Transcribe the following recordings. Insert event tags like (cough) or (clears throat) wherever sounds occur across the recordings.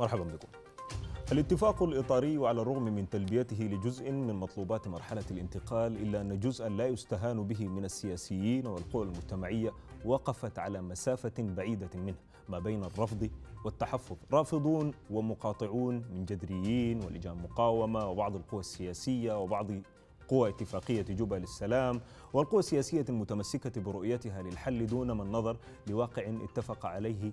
مرحبا بكم الاتفاق الإطاري على الرغم من تلبيته لجزء من مطلوبات مرحلة الانتقال إلا أن جزءا لا يستهان به من السياسيين والقوى المجتمعية وقفت على مسافة بعيدة منه ما بين الرفض والتحفظ رافضون ومقاطعون من جذريين ولجان مقاومة وبعض القوى السياسية وبعض قوى اتفاقية جوبا للسلام والقوى السياسية المتمسكة برؤيتها للحل دون من نظر لواقع اتفق عليه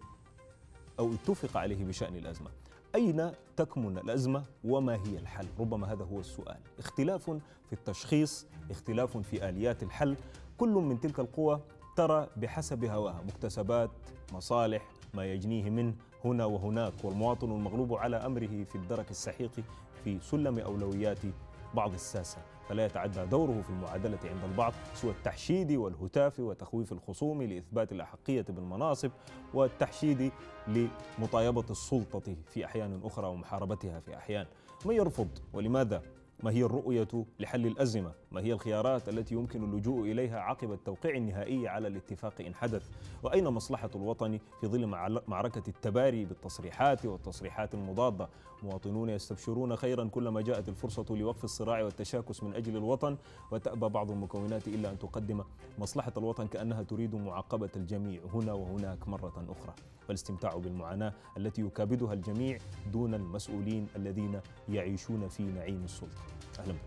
أو اتفق عليه بشأن الأزمة أين تكمن الأزمة وما هي الحل؟ ربما هذا هو السؤال اختلاف في التشخيص اختلاف في آليات الحل كل من تلك القوى ترى بحسب هواها مكتسبات مصالح ما يجنيه من هنا وهناك والمواطن المغلوب على أمره في الدرك السحيق في سلم أولويات بعض الساسة فلا يتعدى دوره في المعادلة عند البعض سوى التحشيد والهتاف وتخويف الخصوم لإثبات الأحقية بالمناصب والتحشيد لمطايبة السلطة في أحيان أخرى ومحاربتها في أحيان من يرفض ولماذا ما هي الرؤية لحل الأزمة؟ ما هي الخيارات التي يمكن اللجوء إليها عقب التوقيع النهائي على الاتفاق إن حدث؟ وأين مصلحة الوطن في ظل معركة التباري بالتصريحات والتصريحات المضادة؟ مواطنون يستبشرون خيرا كلما جاءت الفرصة لوقف الصراع والتشاكس من أجل الوطن وتأبى بعض المكونات إلا أن تقدم مصلحة الوطن كأنها تريد معاقبة الجميع هنا وهناك مرة أخرى والاستمتاع بالمعاناة التي يكابدها الجميع دون المسؤولين الذين يعيشون في نعيم السلطة اهلا بكم.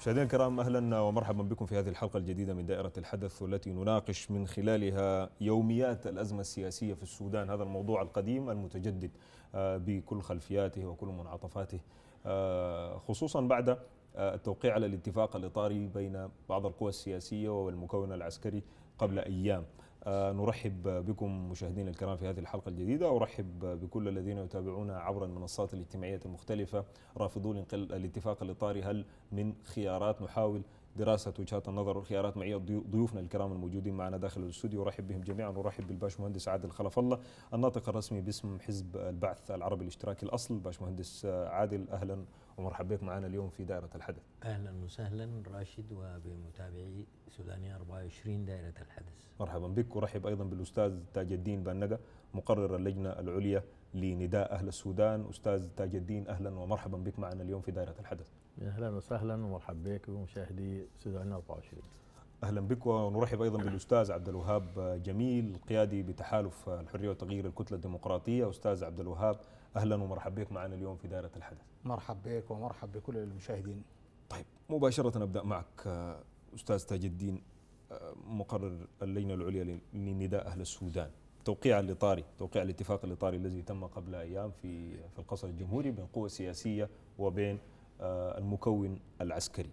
مشاهدينا الكرام اهلا ومرحبا بكم في هذه الحلقه الجديده من دائره الحدث والتي نناقش من خلالها يوميات الازمه السياسيه في السودان، هذا الموضوع القديم المتجدد آه، بكل خلفياته وكل منعطفاته آه، خصوصا بعد آه، التوقيع على الاتفاق الاطاري بين بعض القوى السياسيه والمكون العسكري قبل ايام. آه، نرحب بكم مشاهدينا الكرام في هذه الحلقة الجديدة أرحب بكل الذين يتابعونا عبر المنصات الاجتماعية المختلفة رافضون الاتفاق الإطاري هل من خيارات نحاول دراسة وجهات النظر والخيارات معي ضيوفنا الكرام الموجودين معنا داخل الاستوديو ورحب بهم جميعا ورحب بالباشمهندس عادل خلف الله الناطق الرسمي باسم حزب البعث العربي الاشتراكي الأصل باشمهندس عادل أهلا ومرحبا بك معنا اليوم في دائرة الحدث أهلا وسهلا راشد وبمتابعي سودانية 24 دائرة الحدث مرحبا بك ورحب أيضا بالأستاذ تاج الدين بنقا مقرر اللجنة العليا لنداء أهل السودان أستاذ تاج الدين أهلا ومرحبا بك معنا اليوم في دائرة الحدث أهلا وسهلا ومرحبا بك ومشاهدي سودانية 24 اهلا بك ونرحب ايضا بالاستاذ عبد الوهاب جميل قيادي بتحالف الحريه والتغيير الكتله الديمقراطيه استاذ عبد الوهاب اهلا ومرحبا بك معنا اليوم في دائره الحدث مرحبا بك ومرحب بكل المشاهدين طيب مباشره ابدا معك آه، استاذ تاج الدين آه، مقرر اللجنه العليا لنداء اهل السودان توقيع الاطاري توقيع الاتفاق الاطاري الذي تم قبل ايام في في القصر الجمهوري بين قوى سياسيه وبين آه، المكون العسكري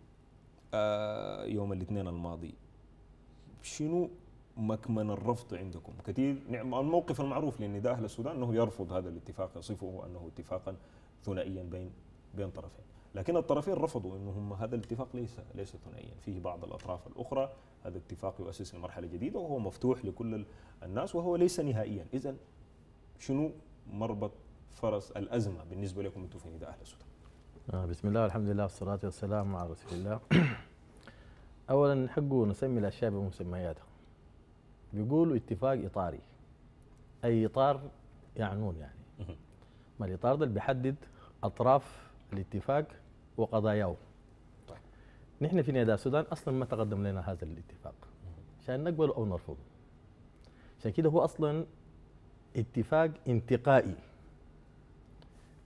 يوم الاثنين الماضي شنو مكمن الرفض عندكم كثير نعم الموقف المعروف لنداء أهل السودان أنه يرفض هذا الاتفاق يصفه أنه اتفاقا ثنائيا بين بين طرفين لكن الطرفين رفضوا انه هذا الاتفاق ليس ليس ثنائيا فيه بعض الاطراف الاخرى هذا الاتفاق يؤسس لمرحله جديده وهو مفتوح لكل الناس وهو ليس نهائيا اذا شنو مربط فرس الازمه بالنسبه لكم انتم في نداء اهل السودان آه، بسم الله والحمد لله والصلاه والسلام على رسول الله اولا حقه نسمي الاشياء بمسمياتها بيقولوا اتفاق اطاري اي اطار يعنون يعني ما الاطار ده اللي بيحدد اطراف الاتفاق وقضاياه طيب. نحن في نيدا السودان اصلا ما تقدم لنا هذا الاتفاق عشان نقبله او نرفضه عشان كده هو اصلا اتفاق انتقائي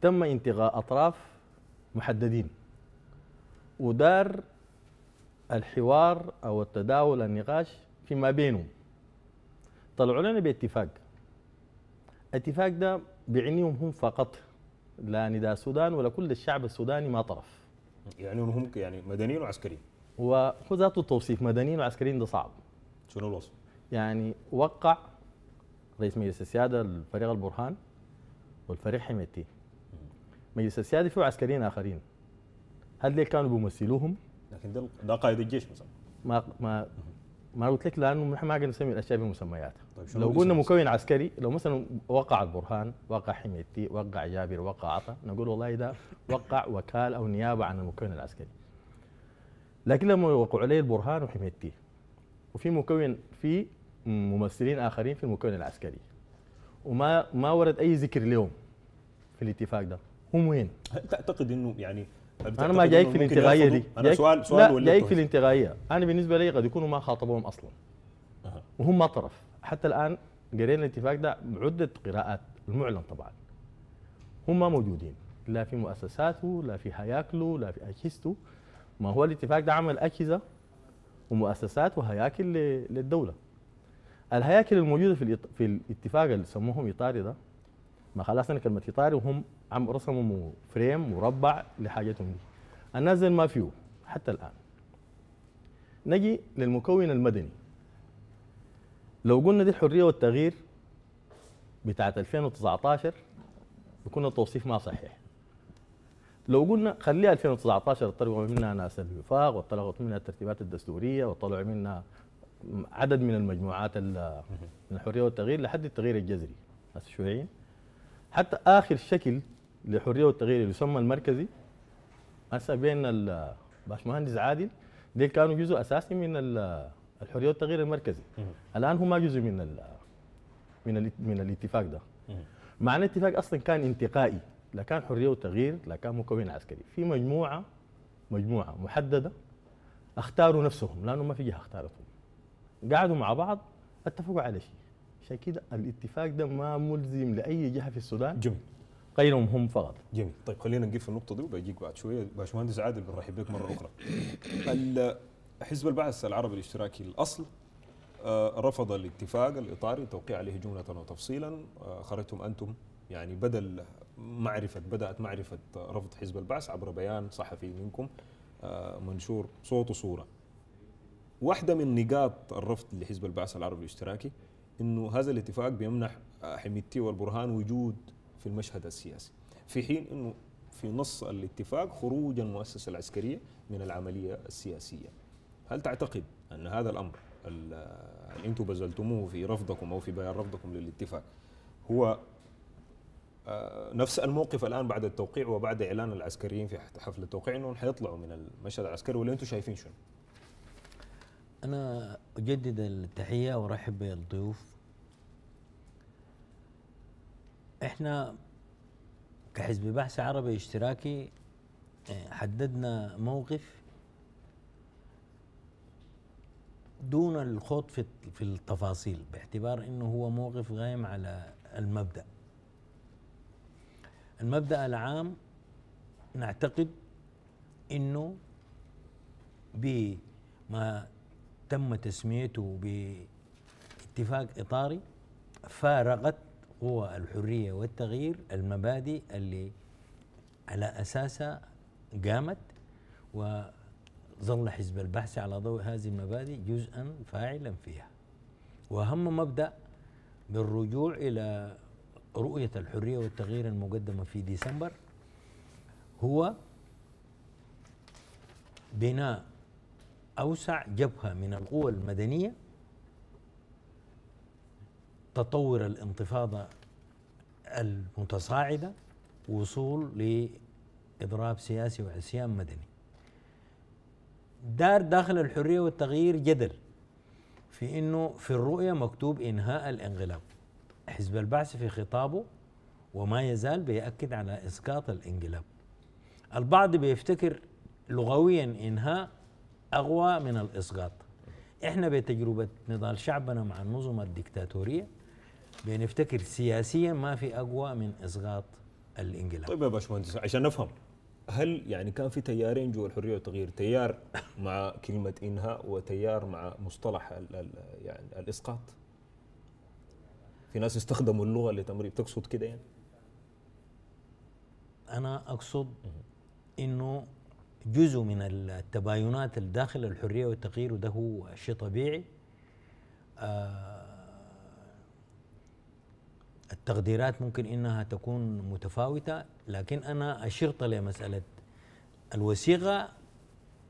تم انتقاء اطراف محددين ودار الحوار او التداول النقاش فيما بينهم طلعوا لنا باتفاق الاتفاق ده بعينيهم هم فقط لا نداء السودان ولا كل الشعب السوداني ما طرف يعني هم يعني مدنيين وعسكريين وهو ذاته التوصيف مدنيين وعسكريين ده صعب شنو الوصف؟ يعني وقع رئيس مجلس السياده الفريق البرهان والفريق حميتي مجلس السياده فيه عسكريين اخرين هل ليه كانوا بيمثلوهم؟ لكن ده ده قائد الجيش مثلا ما ما ما قلت لك لانه نحن ما قاعدين نسمي الاشياء بمسمياتها طيب لو قلنا مكون عسكري لو مثلا وقع البرهان وقع حميتي وقع جابر وقع عطا نقول والله ده وقع وكالة أو نيابة عن المكون العسكري لكن لما يوقع عليه البرهان وحميتي وفي مكون في ممثلين آخرين في المكون العسكري وما ما ورد أي ذكر لهم في الاتفاق ده هم وين؟ تعتقد انه يعني انا ما جايك في الانتقائيه دي أنا جايك سؤال سؤال لا جايك في الانتقائيه انا بالنسبه لي قد يكونوا ما خاطبوهم اصلا وهم ما طرف حتى الان قرينا الاتفاق ده بعده قراءات المعلن طبعا هم ما موجودين لا في مؤسساته لا في هياكله لا في اجهزته ما هو الاتفاق ده عمل اجهزه ومؤسسات وهياكل للدوله الهياكل الموجوده في في الاتفاق اللي سموهم اطاري ده ما خلصنا كلمه اطاري وهم عم رسموا فريم مربع لحاجتهم دي الناس ما فيه حتى الان نجي للمكون المدني لو قلنا دي الحريه والتغيير بتاعت 2019 بكون التوصيف ما صحيح لو قلنا خليها 2019 طلعوا منها ناس الوفاق وطلعوا منها الترتيبات الدستوريه وطلعوا منها عدد من المجموعات من الحريه والتغيير لحد التغيير الجذري هسه الشيوعيين حتى اخر شكل للحريه والتغيير اللي يسمى المركزي هسه بين الباشمهندس عادل دي كانوا جزء اساسي من الحريه والتغيير المركزي الان هما جزء من الـ من الـ من الاتفاق ده مع الاتفاق اصلا كان انتقائي لا كان حريه وتغيير لا كان مكون عسكري في مجموعه مجموعه محدده اختاروا نفسهم لانه ما في جهه اختارتهم قعدوا مع بعض اتفقوا على شيء عشان كده الاتفاق ده ما ملزم لاي جهه في السودان جميل غيرهم هم فقط جميل طيب خلينا نقف في النقطه دي وبجيك بعد شويه باشمهندس عادل بنرحب بك مره اخرى (coughs) حزب البعث العربي الاشتراكي الأصل آه، رفض الاتفاق الإطاري توقيع عليه جملة وتفصيلا آه، خرجتم أنتم يعني بدل معرفة بدأت معرفة رفض حزب البعث عبر بيان صحفي منكم آه، منشور صوت وصورة واحدة من نقاط الرفض لحزب البعث العربي الاشتراكي انه هذا الاتفاق بيمنح حميدتي والبرهان وجود في المشهد السياسي في حين انه في نص الاتفاق خروج المؤسسه العسكريه من العمليه السياسيه هل تعتقد أن هذا الأمر اللي آه، أنتم بذلتموه في رفضكم أو في بيان رفضكم للاتفاق هو آه، نفس الموقف الان بعد التوقيع وبعد اعلان العسكريين في حفل التوقيع انهم حيطلعوا من المشهد العسكري ولا انتم شايفين شنو؟ انا اجدد التحيه وارحب بالضيوف احنا كحزب بحث عربي اشتراكي آه، حددنا موقف دون الخوض في في التفاصيل باعتبار انه هو موقف قائم على المبدا المبدا العام نعتقد انه بما تم تسميته باتفاق اطاري فارقت قوى الحريه والتغيير المبادئ اللي على اساسها قامت و ظل حزب البحث على ضوء هذه المبادئ جزءا فاعلا فيها وأهم مبدأ بالرجوع إلى رؤية الحرية والتغيير المقدمة في ديسمبر هو بناء أوسع جبهة من القوى المدنية تطور الانتفاضة المتصاعدة وصول لإضراب سياسي وعصيان مدني دار داخل الحريه والتغيير جدل في انه في الرؤيه مكتوب انهاء الانقلاب حزب البعث في خطابه وما يزال بيأكد على اسقاط الانقلاب البعض بيفتكر لغويا انهاء اقوى من الاسقاط احنا بتجربه نضال شعبنا مع النظم الدكتاتوريه بنفتكر سياسيا ما في اقوى من اسقاط الانقلاب طيب يا باشمهندس عشان نفهم هل يعني كان في تيارين جوا الحريه والتغيير تيار (coughs) مع كلمه انهاء وتيار مع مصطلح الـ الـ يعني الاسقاط في ناس استخدموا اللغه لتمريض تقصد كده يعني انا اقصد انه جزء من التباينات الداخل الحريه والتغيير وده هو شيء طبيعي آه التقديرات ممكن انها تكون متفاوته لكن انا اشرت لمساله الوثيقه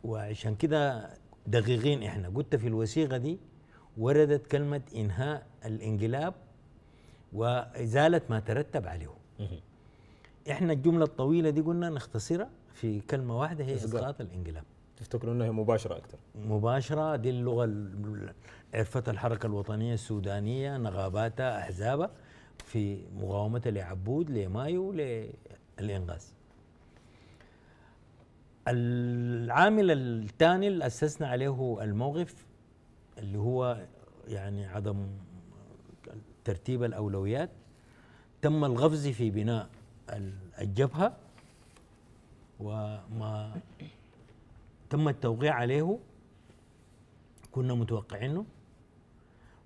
وعشان كده دقيقين احنا قلت في الوثيقه دي وردت كلمه انهاء الانقلاب وازاله ما ترتب عليه. احنا الجمله الطويله دي قلنا نختصرها في كلمه واحده هي اسقاط الانقلاب. تفتكروا انها مباشره اكثر؟ مباشره دي اللغه عرفت الحركه الوطنيه السودانيه نغاباتها احزابها في مقاومة لعبود لمايو للإنغاز العامل الثاني اللي أسسنا عليه الموقف اللي هو يعني عدم ترتيب الأولويات تم الغفز في بناء الجبهة وما تم التوقيع عليه كنا متوقعينه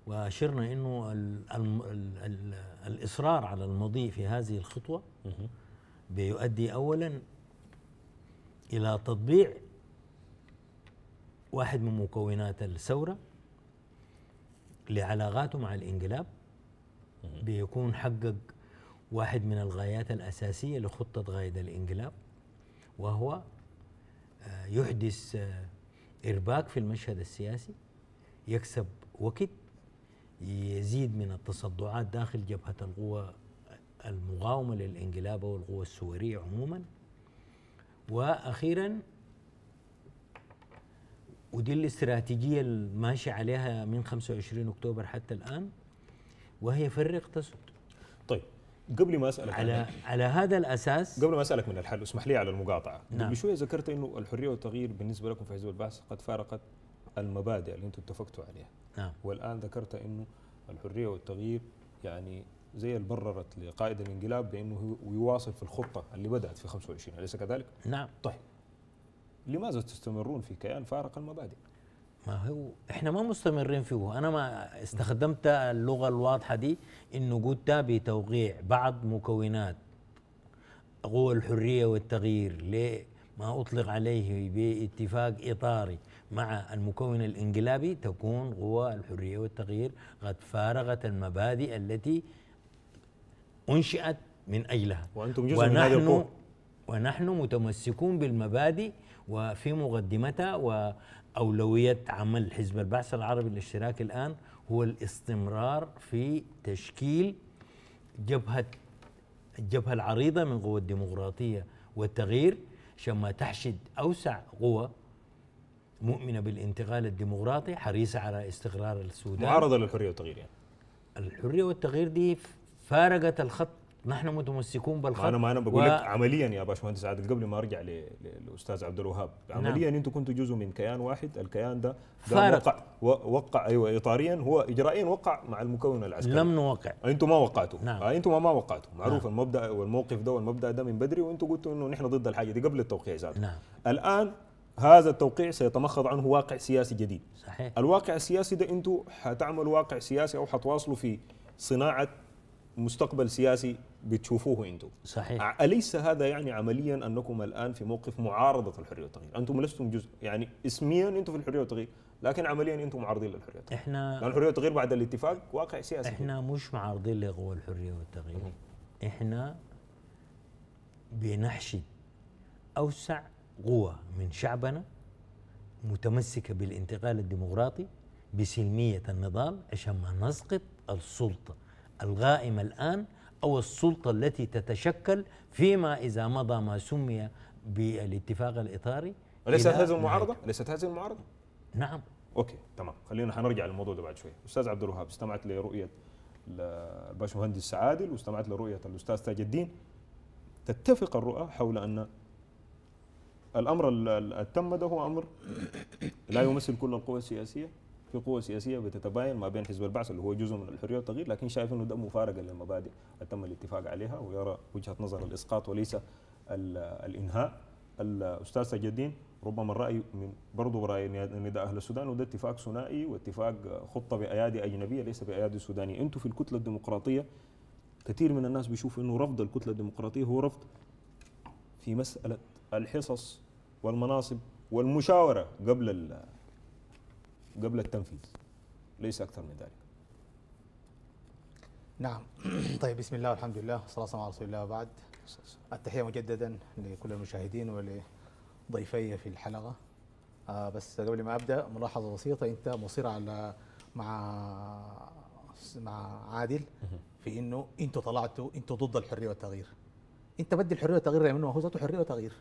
وأشرنا أنه الـ الـ الـ الإصرار على المضي في هذه الخطوة بيؤدي أولا إلى تطبيع واحد من مكونات الثورة لعلاقاته مع الانقلاب بيكون حقق واحد من الغايات الأساسية لخطة غاية الانقلاب وهو آه، يحدث آه، إرباك في المشهد السياسي يكسب وقت يزيد من التصدعات داخل جبهة القوى المقاومة للانقلاب والقوى السورية عموما وأخيرا ودي الاستراتيجية الماشي عليها من 25 أكتوبر حتى الآن وهي فرق تسد طيب قبل ما اسالك على عنه. على هذا الاساس قبل ما اسالك من الحل اسمح لي على المقاطعه نعم. قبل شويه ذكرت انه الحريه والتغيير بالنسبه لكم في حزب البعث قد فارقت المبادئ اللي انتم اتفقتوا عليها نعم. والان ذكرت انه الحريه والتغيير يعني زي اللي بررت لقائد الانقلاب بانه يواصل في الخطه اللي بدات في 25 اليس كذلك؟ نعم طيب لماذا تستمرون في كيان فارق المبادئ؟ ما هو احنا ما مستمرين فيه انا ما استخدمت اللغه الواضحه دي انه قلت بتوقيع بعض مكونات قوى الحريه والتغيير ليه ما أطلق عليه باتفاق إطاري مع المكون الانقلابي تكون قوى الحريه والتغيير قد فارغت المبادئ التي انشئت من اجلها وانتم جزء ونحن من هذه القوة. ونحن متمسكون بالمبادئ وفي مقدمتها واولويه عمل حزب البعث العربي الاشتراكي الان هو الاستمرار في تشكيل جبهه الجبهه العريضه من قوى الديمقراطيه والتغيير شما تحشد اوسع قوى مؤمنة بالانتقال الديمقراطي حريصة على استقرار السودان معارضة للحرية والتغيير يعني الحرية والتغيير دي فارقت الخط نحن متمسكون بالخط انا ما انا بقول و... لك عمليا يا باشمهندس عادل قبل ما ارجع للاستاذ عبد الوهاب نعم. عمليا نعم. انتم كنتوا جزء من كيان واحد الكيان ده, فارق وقع وقع ايوه اطاريا هو اجرائيا وقع مع المكون العسكري لم نوقع انتم ما وقعتوا نعم. آه، انتم ما, ما وقعتوا نعم. معروف نعم. المبدا والموقف ده والمبدا ده من بدري وانتم قلتوا انه نحن ضد الحاجه دي قبل التوقيع ذاته نعم. الان هذا التوقيع سيتمخض عنه واقع سياسي جديد صحيح الواقع السياسي ده انتم حتعملوا واقع سياسي او حتواصلوا في صناعه مستقبل سياسي بتشوفوه انتم صحيح اليس هذا يعني عمليا انكم الان في موقف معارضه الحريه والتغيير انتم لستم جزء يعني اسميا انتم في الحريه والتغيير لكن عمليا انتم معارضين للحريه والتغيير احنا لان الحريه والتغيير بعد الاتفاق واقع سياسي احنا مش معارضين لقوى الحريه والتغيير احنا بنحشد اوسع قوة من شعبنا متمسكة بالانتقال الديمقراطي بسلمية النضال عشان ما نسقط السلطة الغائمة الآن أو السلطة التي تتشكل فيما إذا مضى ما سمي بالاتفاق الإطاري أليست هذه المعارضة؟ أليست هذه المعارضة؟ نعم أوكي تمام خلينا حنرجع للموضوع ده بعد شوي أستاذ عبد الوهاب استمعت لرؤية الباشمهندس سعادل واستمعت لرؤية الأستاذ تاج الدين تتفق الرؤى حول أن الامر التم ده هو امر لا يمثل كل القوى السياسيه في قوى سياسيه بتتباين ما بين حزب البعث اللي هو جزء من الحريه والتغيير لكن شايف انه ده مفارقه للمبادئ تم الاتفاق عليها ويرى وجهه نظر الاسقاط وليس الانهاء الاستاذ سجد الدين ربما الراي من برضه راي نداء اهل السودان وده اتفاق ثنائي واتفاق خطه بايادي اجنبيه ليس بايادي سودانيه انتم في الكتله الديمقراطيه كثير من الناس بيشوفوا انه رفض الكتله الديمقراطيه هو رفض في مساله الحصص والمناصب والمشاورة قبل قبل التنفيذ ليس أكثر من ذلك نعم (clears throat) طيب بسم الله والحمد لله والصلاة والسلام على رسول الله وبعد التحية مجددا لكل المشاهدين ولضيفي في الحلقة آه بس قبل ما أبدأ ملاحظة بسيطة أنت مصر على مع مع عادل في انه انتوا طلعتوا انتوا ضد الحريه والتغيير انت بدي الحريه والتغيير لانه يعني هو ذاته حريه وتغيير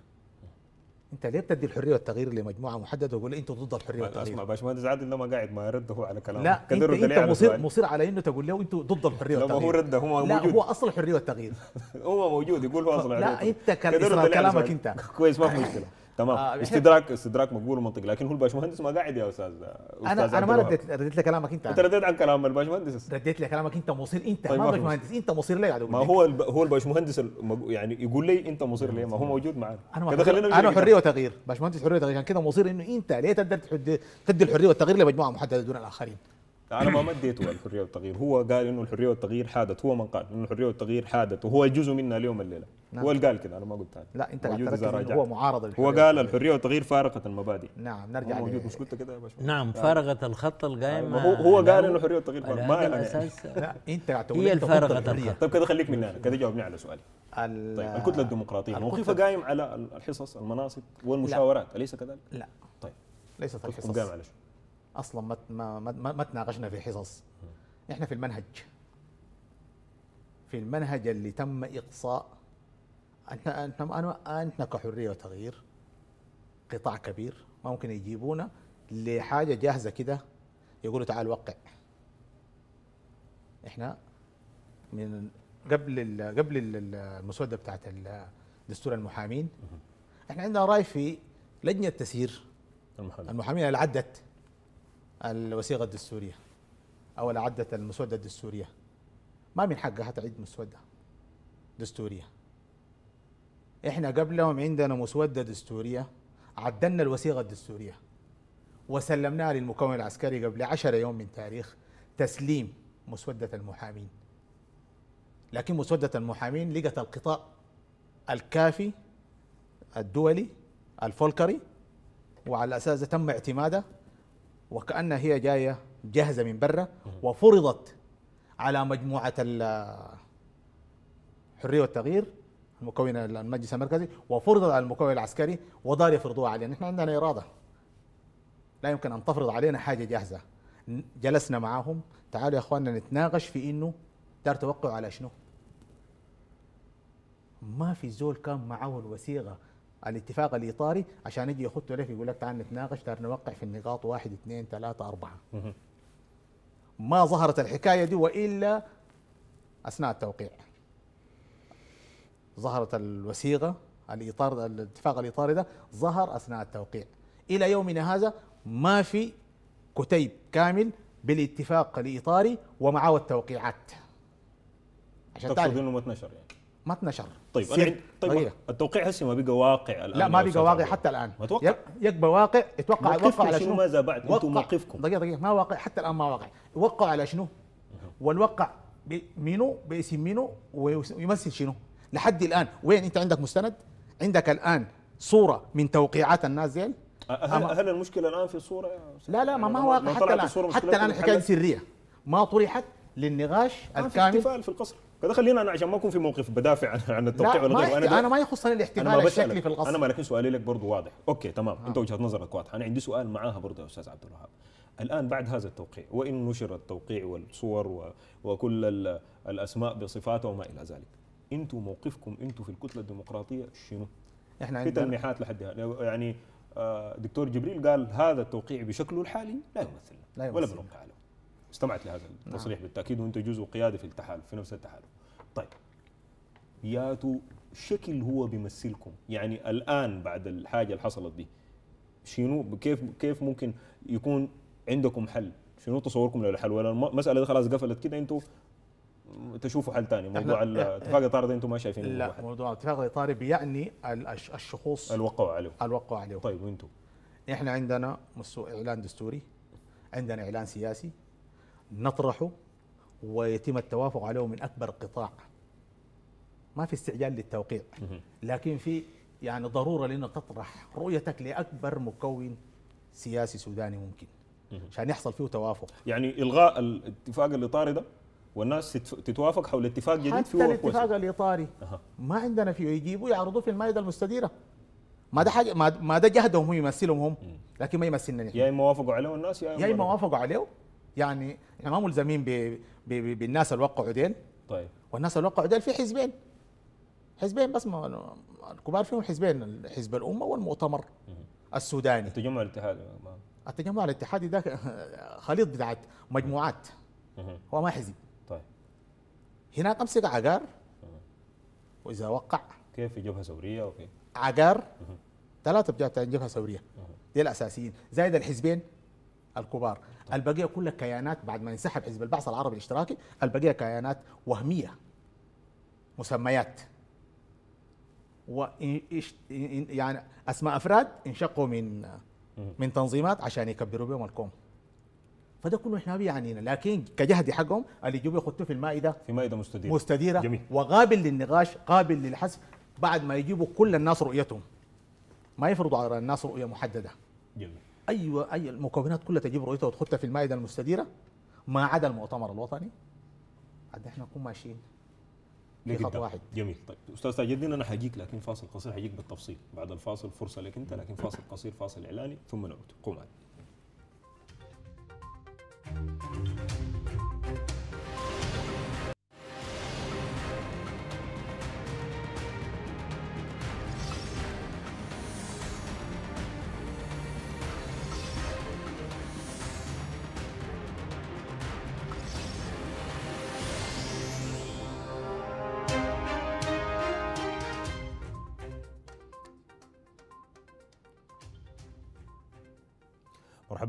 انت ليه بتدي الحريه والتغيير لمجموعه محدده وتقول انت ضد الحريه والتغيير؟ اسمع باشمهندس عادل لما قاعد ما يرد هو على كلامه لا انت, انت مصير مصير على انه تقول له انت ضد الحريه والتغيير لما هو رد هو موجود لا هو اصل الحريه والتغيير هو موجود يقول هو اصل الحريه لا انت كلامك انت (laughs) كويس ما في مشكله تمام آه استدراك استدراك مقبول ومنطقي لكن هو الباشمهندس ما قاعد يا استاذ انا استاذ انا ما رديت رديت لكلامك انت انت رديت عن كلام الباشمهندس رديت لكلامك انت مصير انت طيب ما باشمهندس انت مصير ليه ما هو الب... هو الباشمهندس يعني يقول لي انت مصير ليه ما هو موجود معنا انا كده خلينا انا حريه وتغيير باشمهندس حريه وتغيير عشان كده مصير انه انت ليه تقدر تدي الحريه والتغيير لمجموعه محدده دون الاخرين انا ما مديته الحريه والتغيير هو قال انه الحريه والتغيير حادت هو من قال انه الحريه والتغيير حادت وهو جزء منها اليوم الليله نعم. هو اللي قال كده انا ما قلت هذا لا انت قاعد هو معارض للحريه هو قال الحريه والتغيير فارقت المبادئ نعم نرجع هو موجود مش قلت كده يا باشمهندس نعم, نعم. فارقت الخط القائم طيب، هو هو قال انه الحريه والتغيير فارقت ما يعني. الاساس (laughs) لا انت هي اللي فارقت الخط طيب كده خليك مني انا كده جاوبني على سؤالي طيب الكتله الديمقراطيه موقفها قايم على الحصص المناصب والمشاورات اليس كذلك؟ لا طيب ليست الحصص قايم على شو؟ اصلا ما ما ما, ما تناقشنا في حصص احنا في المنهج في المنهج اللي تم اقصاء انت احنا احنا كحريه وتغيير قطاع كبير ممكن يجيبونا لحاجه جاهزه كده يقولوا تعال وقع احنا من قبل قبل المسوده بتاعت دستور المحامين احنا عندنا راي في لجنه تسيير المحامين المحامين اللي عدت الوثيقه الدستوريه او اعدة المسوده الدستوريه ما من حقها تعيد مسوده دستوريه احنا قبلهم عندنا مسوده دستوريه عدلنا الوثيقه الدستوريه وسلمناها للمكون العسكري قبل 10 يوم من تاريخ تسليم مسوده المحامين لكن مسوده المحامين لقت القطاع الكافي الدولي الفولكري وعلى اساس تم اعتماده وكأنها هي جاية جاهزة من برا وفرضت على مجموعة الحرية والتغيير المكون المجلس المركزي وفرضت على المكون العسكري ودار يفرضوها علينا نحن عندنا إرادة لا يمكن أن تفرض علينا حاجة جاهزة جلسنا معاهم تعالوا يا أخواننا نتناقش في إنه دار توقع على شنو ما في زول كان معه الوثيقة الاتفاق الاطاري عشان يجي يخطوا لك يقول لك تعال نتناقش تعال نوقع في النقاط واحد اثنين ثلاثه اربعه ما ظهرت الحكايه دي والا اثناء التوقيع ظهرت الوثيقه الاطار الاتفاق الاطاري ده ظهر اثناء التوقيع الى يومنا هذا ما في كتيب كامل بالاتفاق الاطاري ومعه التوقيعات عشان تقصد انه ما تنشر يعني ما تنشر طيب أنا طيب غيره. التوقيع هسه ما بقى واقع الان لا ما بقى واقع حتى الان ما توقع يبقى واقع يتوقع يوقع على شنو ماذا بعد انتم موقفكم دقيقه دقيقه ما واقع حتى الان ما واقع يوقع على شنو والوقع مينو باسم مينو ويمثل شنو لحد الان وين انت عندك مستند عندك الان صوره من توقيعات الناس هل, أه، أه، هل المشكله الان في صوره لا لا ما, ما يعني واقع حتى الان حتى الان الحكايه سريه ما طرحت للنقاش الكامل في احتفال في القصر فده خلينا انا عشان ما اكون في موقف بدافع عن عن التوقيع ولا غيره انا انا ما يخصني الاحتمال الشكلي في القصر انا ما لكن سؤالي لك برضه واضح اوكي تمام آه. انت وجهه نظرك واضحه انا عندي سؤال معاها برضه يا استاذ عبد الوهاب الان بعد هذا التوقيع وان نشر التوقيع والصور و... وكل ال... الاسماء بصفاتها وما الى ذلك انتم موقفكم انتم في الكتله الديمقراطيه شنو؟ احنا عندنا في تلميحات لحد يعني آه، دكتور جبريل قال هذا التوقيع بشكله الحالي لا يمثلنا لا يمثلنا. ولا بنوقع عليه استمعت لهذا التصريح نعم. بالتاكيد وانت جزء قيادي في التحالف في نفس التحالف طيب ياتو شكل هو بيمثلكم يعني الان بعد الحاجه اللي حصلت دي شنو كيف كيف ممكن يكون عندكم حل شنو تصوركم للحل ولا المساله دي خلاص قفلت كده انتم تشوفوا حل ثاني موضوع اتفاق الاطار ده انتم ما شايفين لا موضوع, موضوع اتفاق الاطار بيعني الشخوص الوقعوا عليه الوقعوا عليه طيب وانتم احنا عندنا اعلان دستوري عندنا اعلان سياسي نطرحه ويتم التوافق عليه من اكبر قطاع ما في استعجال للتوقيع لكن في يعني ضروره لانك تطرح رؤيتك لاكبر مكون سياسي سوداني ممكن عشان يحصل فيه توافق يعني الغاء الاتفاق الاطاري ده والناس تتوافق حول اتفاق جديد حتى الاتفاق الاطاري ما عندنا فيه يجيبوا يعرضوه في المائده المستديره ما ده حاجه ما ده جهدهم هم يمثلهم هم لكن ما يمثلنا نحن يا اما وافقوا عليه الناس يا اما وافقوا عليه يعني احنا ما ملزمين بالناس اللي وقعوا ديل طيب والناس اللي وقعوا ديل في حزبين حزبين بس ما الكبار فيهم حزبين حزب الامه والمؤتمر السوداني التجمع الاتحادي التجمع الاتحادي ده (laughs) خليط بتاعت مجموعات هو ما حزب طيب هناك امسك عقار واذا وقع كيف في جبهه ثوريه وكيف عقار ثلاثه بتاعت جبهه ثوريه دي الاساسيين زائد الحزبين الكبار البقيه كلها كيانات بعد ما انسحب حزب البعث العربي الاشتراكي البقيه كيانات وهميه مسميات و يعني اسماء افراد انشقوا من من تنظيمات عشان يكبروا بهم الكون فده كله احنا بيعنينا لكن كجهد حقهم اللي يجيبوا يخطوه في المائده في مائده مستديره مستديره جميل. وقابل للنقاش قابل للحسم بعد ما يجيبوا كل الناس رؤيتهم ما يفرضوا على الناس رؤيه محدده جميل ايوه اي أيوة. المكونات كلها تجيب رؤيتها وتحطها في المائده المستديره ما عدا المؤتمر الوطني عاد احنا نكون ماشيين في خط واحد جميل طيب استاذ تاج الدين انا حاجيك لكن فاصل قصير حاجيك بالتفصيل بعد الفاصل فرصه لك انت لكن فاصل قصير فاصل اعلاني ثم نعود قوم you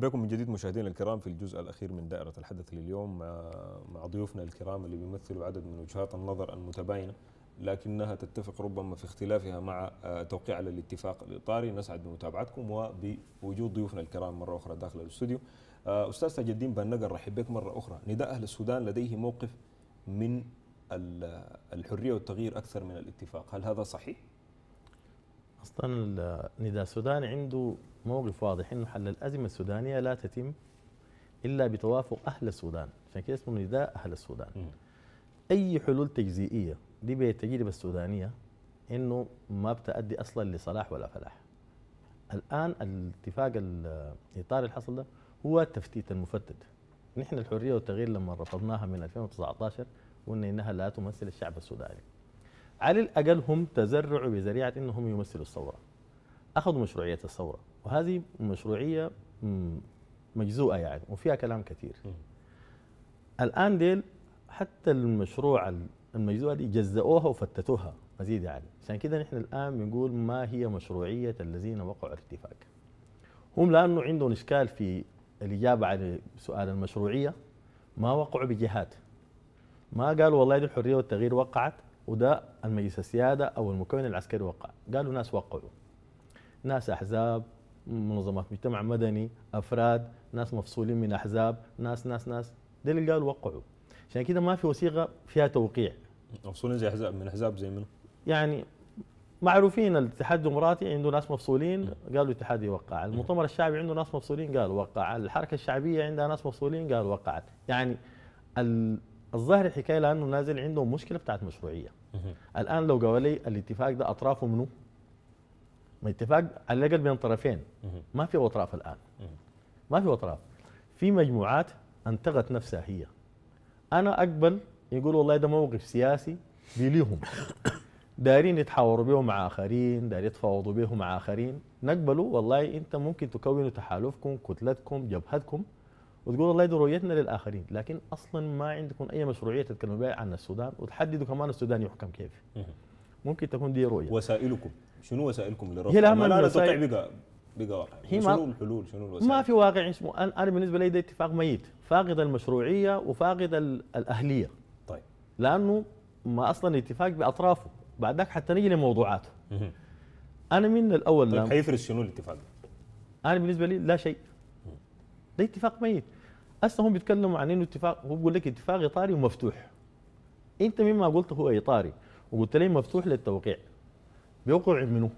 بكم من جديد مشاهدينا الكرام في الجزء الاخير من دائره الحدث لليوم آه، مع ضيوفنا الكرام اللي بيمثلوا عدد من وجهات النظر المتباينه لكنها تتفق ربما في اختلافها مع آه، توقيع على الاتفاق الاطاري نسعد بمتابعتكم وبوجود ضيوفنا الكرام مره اخرى داخل الاستوديو آه، استاذ تاج الدين بنقر رحب بك مره اخرى نداء اهل السودان لديه موقف من الحريه والتغيير اكثر من الاتفاق هل هذا صحيح اصلا نداء السوداني عنده موقف واضح انه حل الازمه السودانيه لا تتم الا بتوافق اهل السودان عشان كده اسمه نداء اهل السودان م. اي حلول تجزئيه دي بالتجربه السودانيه انه ما بتأدي اصلا لصلاح ولا فلاح الان الاتفاق الاطار اللي حصل ده هو التفتيت المفتت نحن الحريه والتغيير لما رفضناها من 2019 قلنا انها لا تمثل الشعب السوداني على الأقل هم تزرعوا بذريعة أنهم يمثلوا الثورة أخذوا مشروعية الثورة وهذه مشروعية مجزوءة يعني وفيها كلام كثير الآن ديل حتى المشروع المجزوءة دي جزأوها وفتتوها مزيد يعني عشان كده نحن الآن بنقول ما هي مشروعية الذين وقعوا الاتفاق هم لأنه عندهم إشكال في الإجابة على سؤال المشروعية ما وقعوا بجهات ما قالوا والله دي الحرية والتغيير وقعت وده المجلس السيادة أو المكون العسكري وقع قالوا ناس وقعوا ناس أحزاب منظمات مجتمع مدني أفراد ناس مفصولين من أحزاب ناس ناس ناس ده اللي قالوا وقعوا عشان كده ما في وثيقة فيها توقيع مفصولين زي أحزاب من أحزاب زي منو؟ يعني معروفين الاتحاد الديمقراطي عنده ناس مفصولين قالوا الاتحاد يوقع المؤتمر الشعبي عنده ناس مفصولين قالوا وقع الحركة الشعبية عندها ناس مفصولين قالوا وقعت يعني الظاهر الحكايه لانه نازل عنده مشكله بتاعت مشروعيه الان لو قالوا لي الاتفاق ده اطرافه منو؟ ما اتفاق على الاقل بين طرفين ما في اطراف الان ما في اطراف في مجموعات انتغت نفسها هي انا اقبل يقول والله ده موقف سياسي دي ليهم (coughs) دايرين يتحاوروا بيهم مع اخرين دايرين يتفاوضوا بيهم مع اخرين نقبلوا والله انت ممكن تكونوا تحالفكم كتلتكم جبهتكم وتقول الله يدور رؤيتنا للاخرين لكن اصلا ما عندكم اي مشروعيه تتكلموا بها عن السودان وتحددوا كمان السودان يحكم كيف ممكن تكون دي رؤيه وسائلكم شنو وسائلكم للرفع؟ هي الاهم لا بقى بقى واقع شنو الحلول شنو الوسائل؟ ما في واقع اسمه انا بالنسبه لي ده اتفاق ميت فاقد المشروعيه وفاقد الاهليه طيب لانه ما اصلا اتفاق باطرافه بعدك حتى نجي لموضوعاته انا من الاول طيب حيفرز شنو الاتفاق؟ انا بالنسبه لي لا شيء ده اتفاق ميت اصلا هم بيتكلموا عن انه اتفاق هو بيقول لك اتفاق اطاري ومفتوح انت مما قلت هو اطاري وقلت لي مفتوح للتوقيع بيوقع منه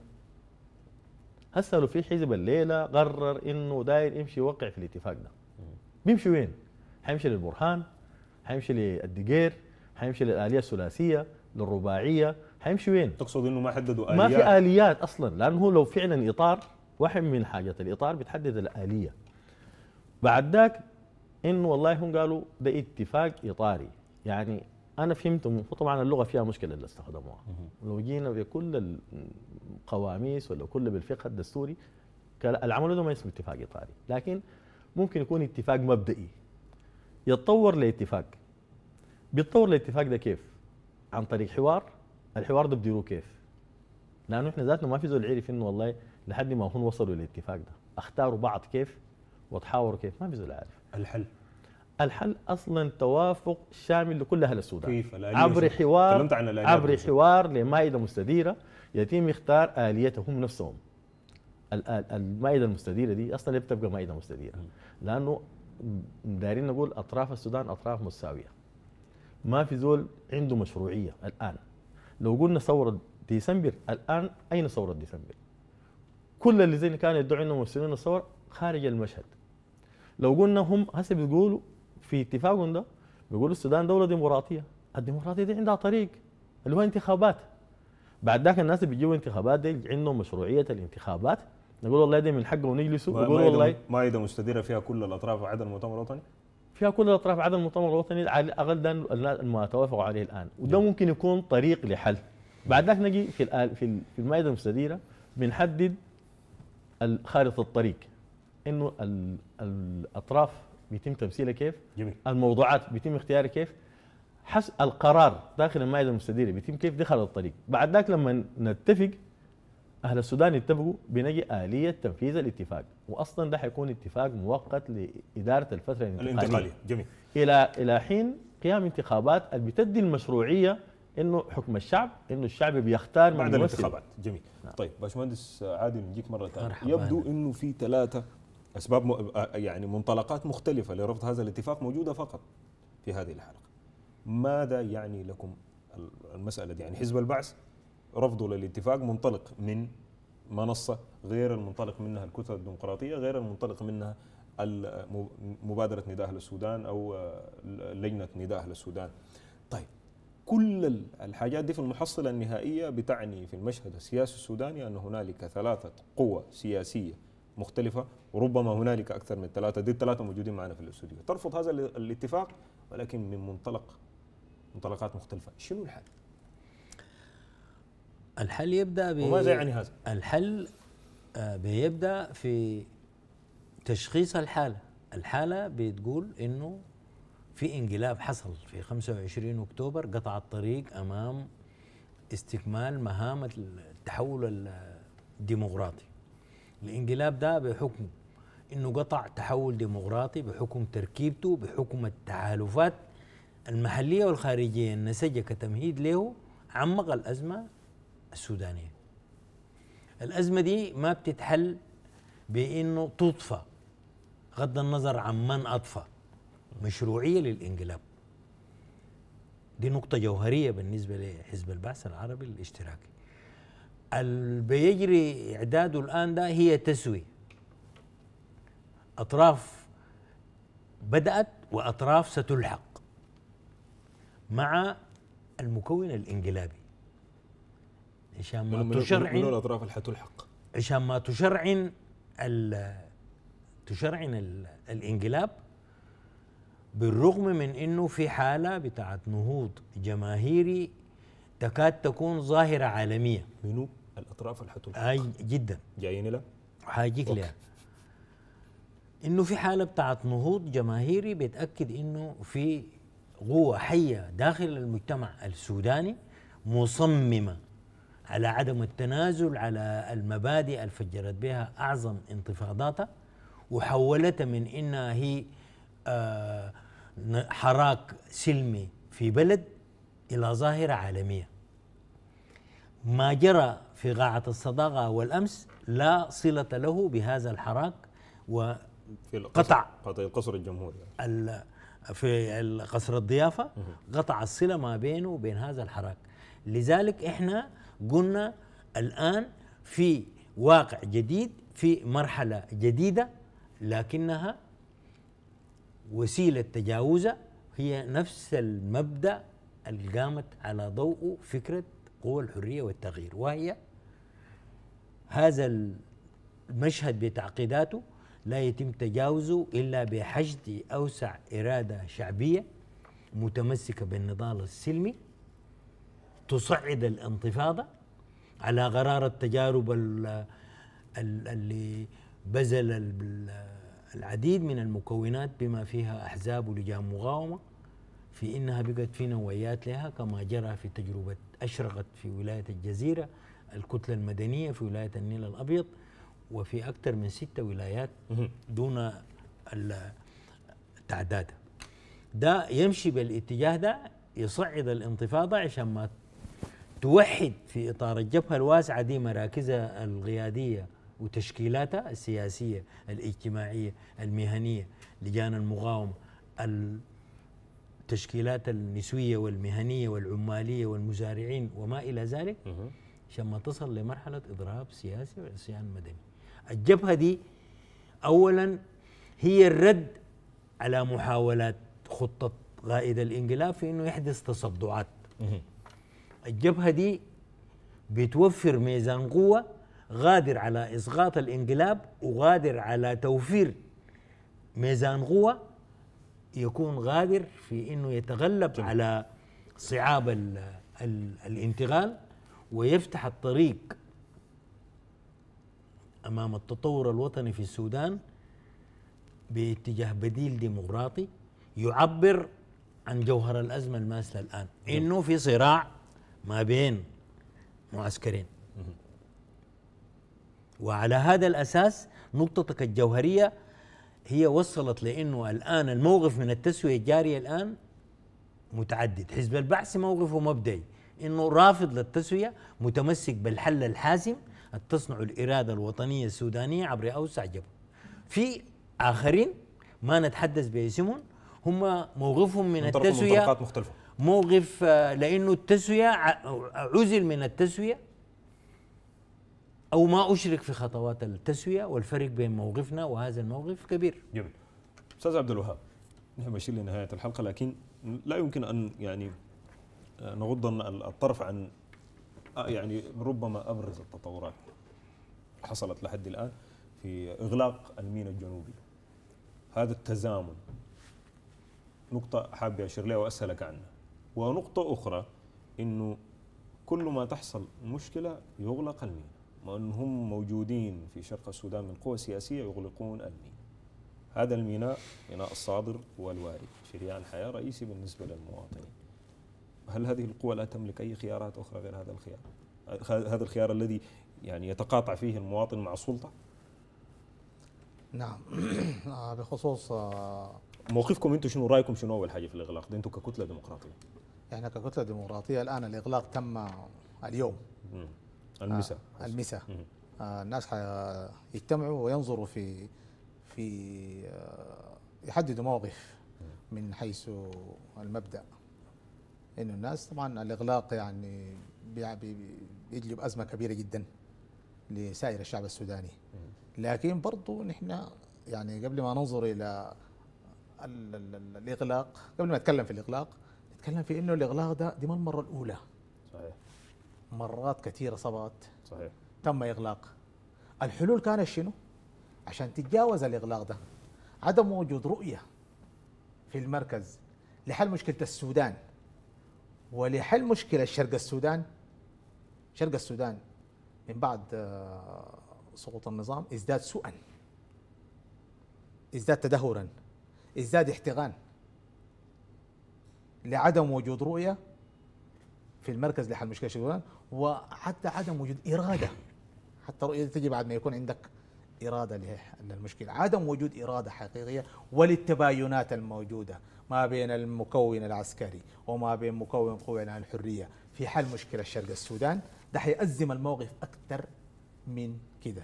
هسه لو في حزب الليله قرر انه داير يمشي يوقع في الاتفاق ده بيمشي وين؟ حيمشي للبرهان حيمشي للدقير حيمشي للاليه الثلاثيه للرباعيه حيمشي وين؟ تقصد انه ما حددوا اليات ما في اليات اصلا لانه هو لو فعلا اطار واحد من حاجات الاطار بتحدد الاليه بعد ذاك انه والله هم قالوا ده اتفاق اطاري يعني انا فهمت طبعا اللغه فيها مشكله اللي استخدموها لو جينا بكل القواميس ولا كل بالفقه الدستوري العمل ده ما اسمه اتفاق اطاري لكن ممكن يكون اتفاق مبدئي يتطور لاتفاق بيتطور الاتفاق ده كيف؟ عن طريق حوار الحوار ده بديروه كيف؟ لانه احنا ذاتنا ما في زول عرف انه والله لحد ما هم وصلوا للاتفاق ده اختاروا بعض كيف وتحاوروا كيف ما في زول عارف الحل الحل اصلا توافق شامل لكل اهل السودان كيف عبر حوار عن عبر حوار لمائده مستديره يتم اختار اليتهم نفسهم المائده المستديره دي اصلا بتبقى مائده مستديره لانه دايرين نقول اطراف السودان اطراف متساويه ما في زول عنده مشروعيه الان لو قلنا ثوره ديسمبر الان اين ثوره ديسمبر؟ كل الذين كانوا يدعوا انهم مسلمين الثوره خارج المشهد لو قلنا هم هسه بيقولوا في اتفاقهم ده بيقولوا السودان دوله ديمقراطيه الديمقراطيه دي عندها طريق اللي هو انتخابات بعد ذاك الناس اللي بيجيبوا انتخابات دي عندهم مشروعيه الانتخابات نقول والله دي من حقه ونجلسوا ونقول والله مائده مستديره فيها كل الاطراف عدا المؤتمر الوطني فيها كل الاطراف عدا المؤتمر الوطني على الاقل ده ما توافقوا عليه الان وده جميل. نعم. ممكن يكون طريق لحل بعد ذاك نجي في في المائده المستديره بنحدد خارطه الطريق انه الاطراف بيتم تمثيلها كيف جميل. الموضوعات بيتم اختيارها كيف حس القرار داخل المائده المستديره بيتم كيف دخل الطريق بعد ذاك لما نتفق اهل السودان يتفقوا بنجي اليه تنفيذ الاتفاق واصلا ده حيكون اتفاق مؤقت لاداره الفتره الانتقاليه, الانتقالية. جميل الى الى حين قيام انتخابات اللي بتدي المشروعيه انه حكم الشعب انه الشعب بيختار من بعد الانتخابات جميل نعم. طيب باشمهندس عادل نجيك مره ثانيه يبدو انه في ثلاثه أسباب يعني منطلقات مختلفة لرفض هذا الاتفاق موجودة فقط في هذه الحلقة ماذا يعني لكم المسألة دي يعني حزب البعث رفضه للاتفاق منطلق من منصة غير المنطلق منها الكتلة الديمقراطية غير المنطلق منها مبادرة نداء أهل السودان أو آه، لجنة نداء أهل السودان طيب كل الحاجات دي في المحصلة النهائية بتعني في المشهد السياسي السوداني أن هنالك ثلاثة قوى سياسية مختلفة وربما هنالك أكثر من ثلاثة دي الثلاثة موجودين معنا في الاستوديو ترفض هذا الاتفاق ولكن من منطلق منطلقات مختلفة شنو الحل؟ الحل يبدأ ب وماذا يعني هذا؟ الحل آه، بيبدأ في تشخيص الحالة الحالة بتقول إنه في انقلاب حصل في 25 أكتوبر قطع الطريق أمام استكمال مهام التحول الديمقراطي الانقلاب ده بحكم انه قطع تحول ديمقراطي بحكم تركيبته بحكم التحالفات المحليه والخارجيه النسجه كتمهيد له عمق الازمه السودانيه. الازمه دي ما بتتحل بانه تطفى غض النظر عن من اطفى مشروعيه للانقلاب. دي نقطه جوهريه بالنسبه لحزب البعث العربي الاشتراكي. اللي بيجري اعداده الان ده هي تسوي اطراف بدات واطراف ستلحق مع المكون الانقلابي عشان ما تشرع تشرعن من الاطراف اللي حتلحق عشان ما تشرعن تشرع تشرعن الانقلاب بالرغم من انه في حاله بتاعت نهوض جماهيري تكاد تكون ظاهره عالميه منو؟ الاطراف الحتوك هاي جدا جايين لها هاجيك لها انه في حاله بتاعت نهوض جماهيري بيتاكد انه في قوه حيه داخل المجتمع السوداني مصممه على عدم التنازل على المبادئ اللي فجرت بها اعظم انتفاضاتها وحولتها من انها هي آه، حراك سلمي في بلد الى ظاهره عالميه ما جرى في قاعة الصداقة والأمس لا صلة له بهذا الحراك وقطع قطع القصر الجمهوري في قصر الضيافة قطع الصلة ما بينه وبين هذا الحراك لذلك احنا قلنا الآن في واقع جديد في مرحلة جديدة لكنها وسيلة تجاوزها هي نفس المبدأ اللي قامت على ضوء فكرة القوة الحرية والتغيير وهي هذا المشهد بتعقيداته لا يتم تجاوزه إلا بحشد أوسع إرادة شعبية متمسكة بالنضال السلمي تصعد الانتفاضة على غرار التجارب اللي بذل العديد من المكونات بما فيها أحزاب ولجان مقاومة في إنها بقت في نويات لها كما جرى في تجربة أشرقت في ولاية الجزيرة الكتلة المدنية في ولاية النيل الأبيض وفي أكثر من ستة ولايات دون التعداد ده يمشي بالاتجاه ده يصعد الانتفاضة عشان ما توحد في إطار الجبهة الواسعة دي مراكزها القيادية وتشكيلاتها السياسية الاجتماعية المهنية لجان المقاومة التشكيلات النسوية والمهنية والعمالية والمزارعين وما إلى ذلك عشان ما تصل لمرحلة إضراب سياسي وعصيان مدني الجبهة دي أولا هي الرد على محاولات خطة قائد الانقلاب في أنه يحدث تصدعات الجبهة دي بتوفر ميزان قوة غادر على إسقاط الانقلاب وغادر على توفير ميزان قوة يكون غادر في انه يتغلب جميل. على صعاب الـ الـ الانتقال ويفتح الطريق امام التطور الوطني في السودان باتجاه بديل ديمقراطي يعبر عن جوهر الازمه الماسله الان جميل. انه في صراع ما بين معسكرين وعلى هذا الاساس نقطتك الجوهريه هي وصلت لانه الان الموقف من التسويه الجاريه الان متعدد، حزب البعث موقفه مبدئي انه رافض للتسويه متمسك بالحل الحازم تصنع الاراده الوطنيه السودانيه عبر اوسع جبهه. في اخرين ما نتحدث باسمهم هم موقفهم من التسويه مختلفة. موقف آه، لانه التسويه عزل من التسويه أو ما أشرك في خطوات التسوية والفرق بين موقفنا وهذا الموقف كبير جميل أستاذ عبد الوهاب نحن بنشير لنهاية الحلقة لكن لا يمكن أن يعني آه، نغض الطرف عن آه، يعني ربما أبرز التطورات حصلت لحد الآن في إغلاق المينا الجنوبي هذا التزامن نقطة حابب أشير لها وأسألك عنها ونقطة أخرى أنه كل ما تحصل مشكلة يغلق المينا هم موجودين في شرق السودان من قوى سياسية يغلقون الميناء هذا الميناء ميناء الصادر والوارد شريان حياة رئيسي بالنسبة للمواطنين هل هذه القوى لا تملك أي خيارات أخرى غير هذا الخيار هذا الخيار الذي يعني يتقاطع فيه المواطن مع السلطة نعم (clears throat) بخصوص آه، موقفكم انتم شنو رايكم شنو اول حاجه في الاغلاق ده انتم ككتله ديمقراطيه احنا يعني ككتله ديمقراطيه الان الاغلاق تم اليوم المسا آه المسا آه الناس حيجتمعوا وينظروا في في آه يحددوا موقف من حيث المبدا انه الناس طبعا الاغلاق يعني بيجلب ازمه كبيره جدا لسائر الشعب السوداني لكن برضه نحن يعني قبل ما ننظر الى الاغلاق قبل ما نتكلم في الاغلاق نتكلم في انه الاغلاق ده دي ما المره الاولى صحيح مرات كثيره صبغت صحيح تم اغلاق الحلول كانت شنو؟ عشان تتجاوز الاغلاق ده عدم وجود رؤيه في المركز لحل مشكله السودان ولحل مشكله شرق السودان شرق السودان من بعد آه، سقوط النظام ازداد سوءا ازداد تدهورا ازداد احتقان لعدم وجود رؤيه في المركز لحل مشكله السودان وحتى عدم وجود إرادة حتى الرؤية تجي بعد ما يكون عندك إرادة للمشكلة عدم وجود إرادة حقيقية وللتباينات الموجودة ما بين المكون العسكري وما بين مكون قوى الحرية في حل مشكلة شرق السودان ده حيأزم الموقف أكثر من كده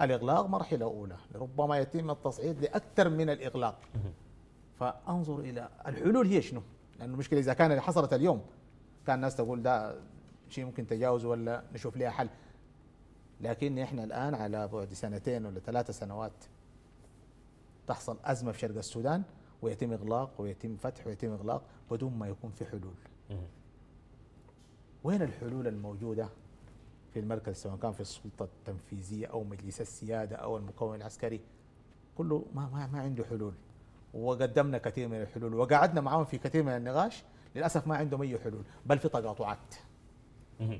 الإغلاق مرحلة أولى ربما يتم التصعيد لأكثر من الإغلاق فأنظر إلى الحلول هي شنو لأن المشكلة إذا كانت اللي حصلت اليوم كان الناس تقول ده شيء ممكن تجاوزه ولا نشوف لها حل لكن احنا الان على بعد سنتين ولا ثلاثة سنوات تحصل ازمه في شرق السودان ويتم اغلاق ويتم فتح ويتم اغلاق بدون ما يكون في حلول. وين الحلول الموجوده في المركز سواء كان في السلطه التنفيذيه او مجلس السياده او المكون العسكري كله ما ما, ما عنده حلول وقدمنا كثير من الحلول وقعدنا معاهم في كثير من النقاش للاسف ما عندهم اي حلول بل في تقاطعات.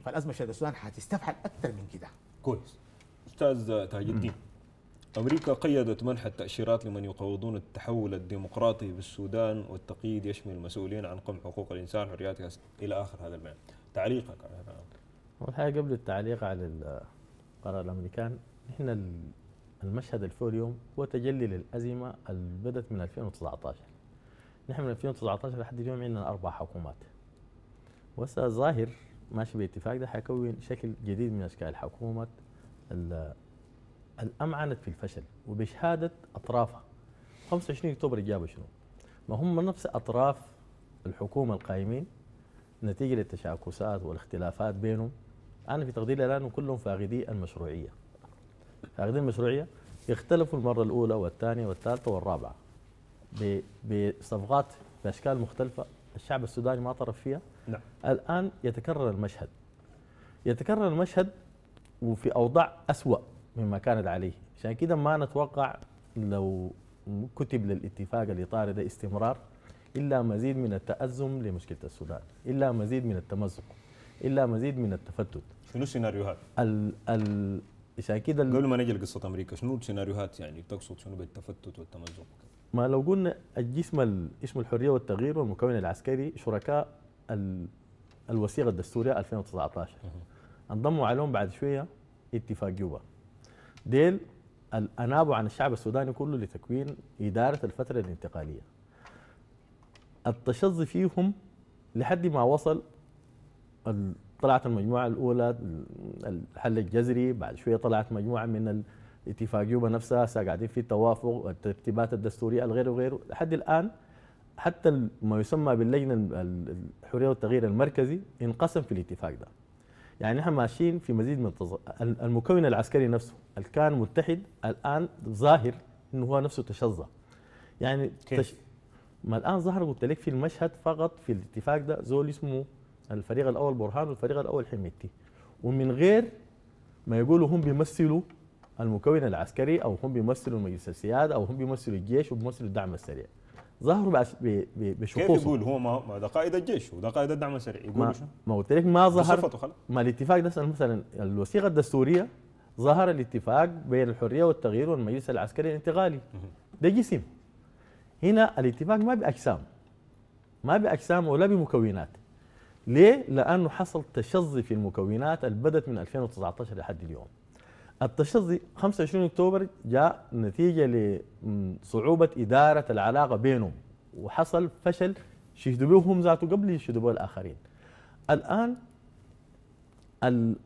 فالازمه في السودان هتستفحل اكثر من كده كويس استاذ تاج الدين امريكا قيدت منح التاشيرات لمن يقوضون التحول الديمقراطي بالسودان والتقييد يشمل المسؤولين عن قمع حقوق الانسان وحرياتها الى اخر هذا المعنى تعليقك على هذا اول حاجه قبل التعليق على قرار الامريكان نحن المشهد الفوريوم هو تجلي للازمه اللي بدات من 2019 نحن من 2019 لحد اليوم عندنا اربع حكومات وهسه ظاهر ماشي باتفاق ده حيكون شكل جديد من اشكال حكومه الامعنت في الفشل وبشهاده اطرافها 25 اكتوبر جابوا شنو؟ ما هم نفس اطراف الحكومه القائمين نتيجه للتشاكسات والاختلافات بينهم انا في تقديري الان كلهم فاقدي المشروعيه فاقدين المشروعيه يختلفوا المره الاولى والثانيه والثالثه والرابعه بصفقات باشكال مختلفه الشعب السوداني ما طرف فيها نعم. الآن يتكرر المشهد يتكرر المشهد وفي أوضاع أسوأ مما كانت عليه عشان كده ما نتوقع لو كتب للاتفاق الإطاري ده استمرار إلا مزيد من التأزم لمشكلة السودان إلا مزيد من التمزق إلا مزيد من التفتت شنو السيناريوهات؟ ال ال عشان كده قبل ما نجي لقصة أمريكا شنو السيناريوهات يعني تقصد شنو بالتفتت والتمزق؟ ما لو قلنا الجسم اسمه الحريه والتغيير والمكون العسكري شركاء الوثيقه الدستوريه 2019 انضموا عليهم بعد شويه اتفاق جوبا ديل انابوا عن الشعب السوداني كله لتكوين اداره الفتره الانتقاليه التشظي فيهم لحد ما وصل طلعت المجموعه الاولى الحل الجذري بعد شويه طلعت مجموعه من اتفاقيوبا نفسها قاعدين في توافق الترتيبات الدستوريه الغير وغيره لحد الان حتى ما يسمى باللجنه الحريه والتغيير المركزي انقسم في الاتفاق ده يعني نحن ماشيين في مزيد من التز... المكون العسكري نفسه اللي كان متحد الان ظاهر انه هو نفسه تشظى يعني كيف؟ تش... ما الان ظهر قلت لك في المشهد فقط في الاتفاق ده زول اسمه الفريق الاول برهان والفريق الاول حميتي ومن غير ما يقولوا هم بيمثلوا المكون العسكري او هم بيمثلوا مجلس السياده او هم بيمثلوا الجيش وبيمثلوا الدعم السريع ظهروا بشخوص كيف يقول هو ما ده قائد الجيش وده قائد الدعم السريع يقول ما, شو؟ ما قلت لك ما ظهر ما الاتفاق ده مثلا الوثيقه الدستوريه ظهر الاتفاق بين الحريه والتغيير والمجلس العسكري الانتقالي ده جسم هنا الاتفاق ما باجسام ما باجسام ولا بمكونات ليه؟ لانه حصل تشظي في المكونات اللي من 2019 لحد اليوم التشظي 25 اكتوبر جاء نتيجه لصعوبه اداره العلاقه بينهم وحصل فشل شهدوا به هم ذاته قبل يشهدوا به الاخرين. الان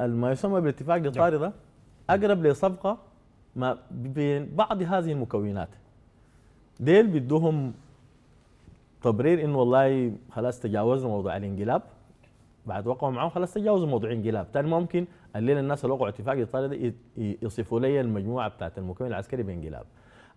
ما يسمى بالاتفاق الطارده اقرب لصفقه ما بين بعض هذه المكونات. ديل بدهم تبرير انه والله خلاص تجاوزنا موضوع الانقلاب بعد وقعوا معاهم خلاص تجاوزوا موضوع انقلاب ثاني ممكن الليله الناس اللي وقعوا اتفاق ايطاليا يصفوا لي المجموعه بتاعت المكون العسكري بانقلاب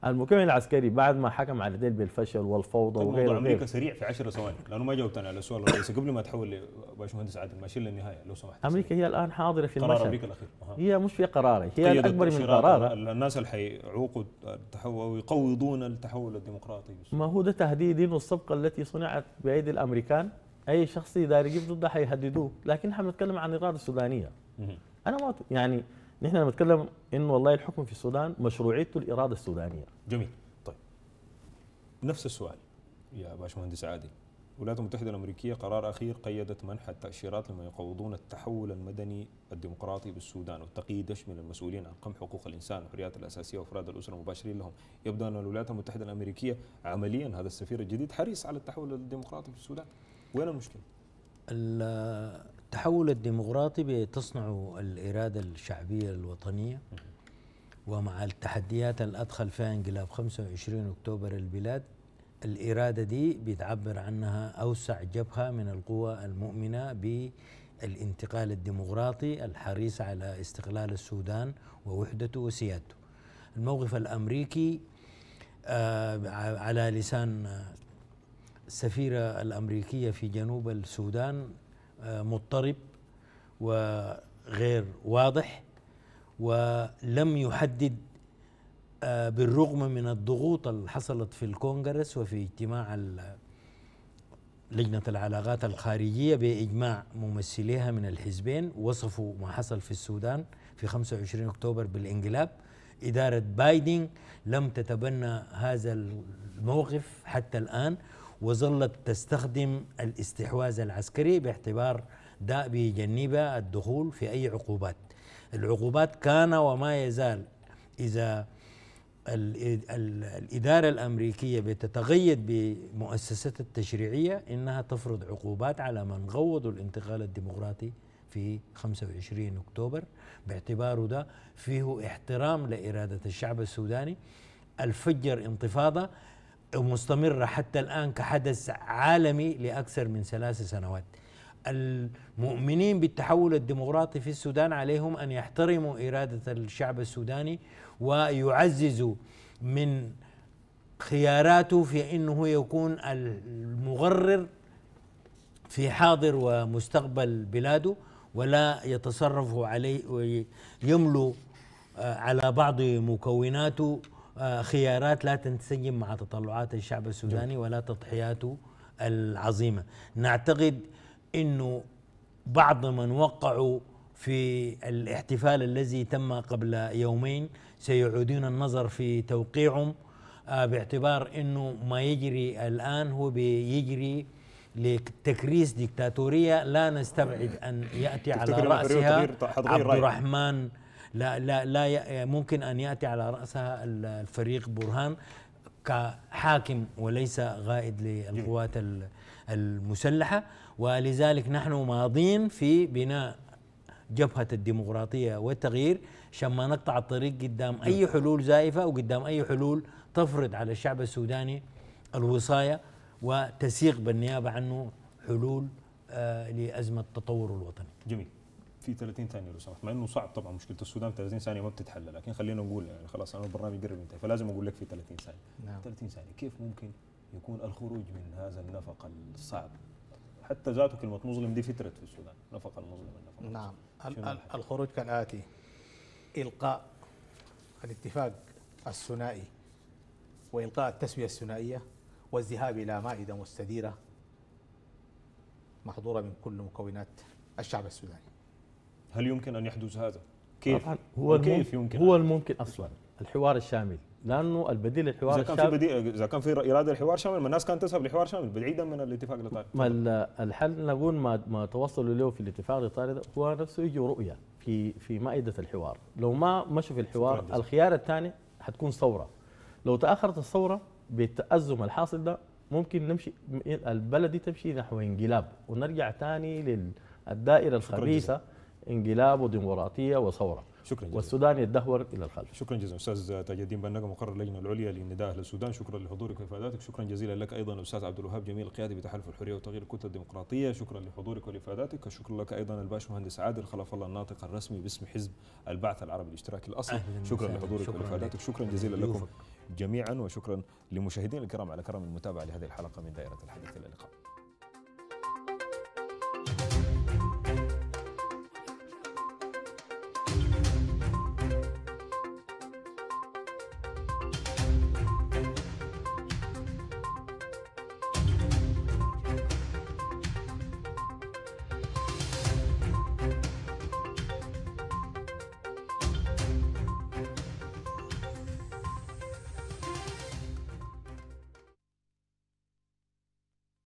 المكون العسكري بعد ما حكم على ديل بالفشل والفوضى طيب وغيره موضوع امريكا سريع في 10 ثواني لانه ما جاوبتنا على السؤال الرئيسي قبل ما تحول لباشمهندس عادل ماشي للنهايه لو سمحت امريكا سريع. هي الان حاضره في قرار امريكا الاخير أه. هي مش في قراري هي طيب، اكبر من قرار الناس اللي حيعوقوا التحول ويقوضون التحول الديمقراطي ما هو ده تهديد الصفقه التي صنعت بايدي الامريكان اي شخص اذا يجيب ضده حيهددوه لكن احنا بنتكلم عن الاراده السودانيه انا ما يعني نحن بنتكلم انه والله الحكم في السودان مشروعيته الاراده السودانيه جميل طيب نفس السؤال يا باشمهندس عادل الولايات المتحده الامريكيه قرار اخير قيدت منح التاشيرات لما يقوضون التحول المدني الديمقراطي بالسودان والتقييد يشمل المسؤولين عن قمع حقوق الانسان والحريات الاساسيه وافراد الاسره المباشرين لهم يبدو ان الولايات المتحده الامريكيه عمليا هذا السفير الجديد حريص على التحول الديمقراطي في السودان وين المشكله؟ التحول الديمقراطي بتصنع الاراده الشعبيه الوطنيه ومع التحديات اللي ادخل فيها انقلاب 25 اكتوبر البلاد الاراده دي بتعبر عنها اوسع جبهه من القوى المؤمنه بالانتقال الديمقراطي الحريص على استقلال السودان ووحدته وسيادته. الموقف الامريكي آه، على لسان السفيرة الأمريكية في جنوب السودان آه، مضطرب وغير واضح ولم يحدد آه، بالرغم من الضغوط اللي حصلت في الكونغرس وفي اجتماع لجنة العلاقات الخارجية بإجماع ممثليها من الحزبين وصفوا ما حصل في السودان في 25 أكتوبر بالانقلاب إدارة بايدن لم تتبنى هذا الموقف حتى الآن وظلت تستخدم الاستحواذ العسكري باعتبار داء بجنبه الدخول في أي عقوبات العقوبات كان وما يزال إذا الإدارة الأمريكية بتتقيد بمؤسسات التشريعية إنها تفرض عقوبات على من غوضوا الانتقال الديمقراطي في 25 أكتوبر باعتباره ده فيه احترام لإرادة الشعب السوداني الفجر انتفاضة ومستمرة حتى الآن كحدث عالمي لأكثر من ثلاث سنوات المؤمنين بالتحول الديمقراطي في السودان عليهم أن يحترموا إرادة الشعب السوداني ويعززوا من خياراته في أنه يكون المغرر في حاضر ومستقبل بلاده ولا يتصرف عليه ويملو آه، على بعض مكوناته آه، خيارات لا تنسجم مع تطلعات الشعب السوداني ولا تضحياته العظيمه نعتقد انه بعض من وقعوا في الاحتفال الذي تم قبل يومين سيعودون النظر في توقيعهم آه، باعتبار انه ما يجري الان هو بيجري لتكريس ديكتاتوريه لا نستبعد ان ياتي على راسها عبد الرحمن لا لا لا ممكن ان ياتي على راسها الفريق برهان كحاكم وليس غائد للقوات المسلحه ولذلك نحن ماضين في بناء جبهة الديمقراطية والتغيير عشان ما نقطع الطريق قدام أي نعم. حلول زائفة وقدام أي حلول تفرض على الشعب السوداني الوصاية وتسيق بالنيابة عنه حلول آه، لأزمة التطور الوطني جميل في 30 ثانيه لو سمحت مع انه صعب طبعا مشكله السودان 30 ثانيه ما بتتحل لكن خلينا نقول يعني خلاص انا البرنامج قرب ينتهي فلازم اقول لك في 30 ثانيه نعم. 30 ثانيه كيف ممكن يكون الخروج من هذا النفق الصعب حتى ذاته كلمه مظلم دي فترت في السودان نفق المظلم النفق نعم الخروج كالاتي القاء الاتفاق الثنائي والقاء التسويه الثنائيه والذهاب الى مائده مستديره محظوره من كل مكونات الشعب السوداني هل يمكن أن يحدث هذا؟ كيف؟ طبعا هو كيف يمكن هو الممكن أصلا الحوار الشامل لانه البديل الحوار اذا كان في بديل اذا كان في اراده الحوار الشامل ما الناس كانت تذهب لحوار شامل بعيدا من الاتفاق الاطاري ما الحل نقول ما ما توصلوا له في الاتفاق الاطاري هو نفسه يجي رؤيه في في مائده الحوار لو ما مشوا في الحوار الخيار الثاني حتكون ثوره لو تاخرت الثوره بالتازم الحاصل ده ممكن نمشي البلد دي تمشي نحو انقلاب ونرجع ثاني للدائره الخبيثه انقلاب وديمقراطيه وثوره شكرا جزيلا والسودان يتدهور الى الخلف شكرا جزيلا استاذ تاج الدين بنقا مقرر اللجنه العليا للنداء اهل السودان شكرا لحضورك وافاداتك شكرا جزيلا لك ايضا الاستاذ عبد الوهاب جميل القيادي بتحالف الحريه وتغيير الكتله الديمقراطيه شكرا لحضورك ولافاداتك شكرا لك ايضا الباشمهندس عادل خلف الله الناطق الرسمي باسم حزب البعث العربي الاشتراكي الاصلي شكرا لحضورك ولافاداتك شكرا جزيلا لكم جميعا وشكرا لمشاهدينا الكرام على كرم المتابعه لهذه الحلقه من دائره الحديث الى اللقاء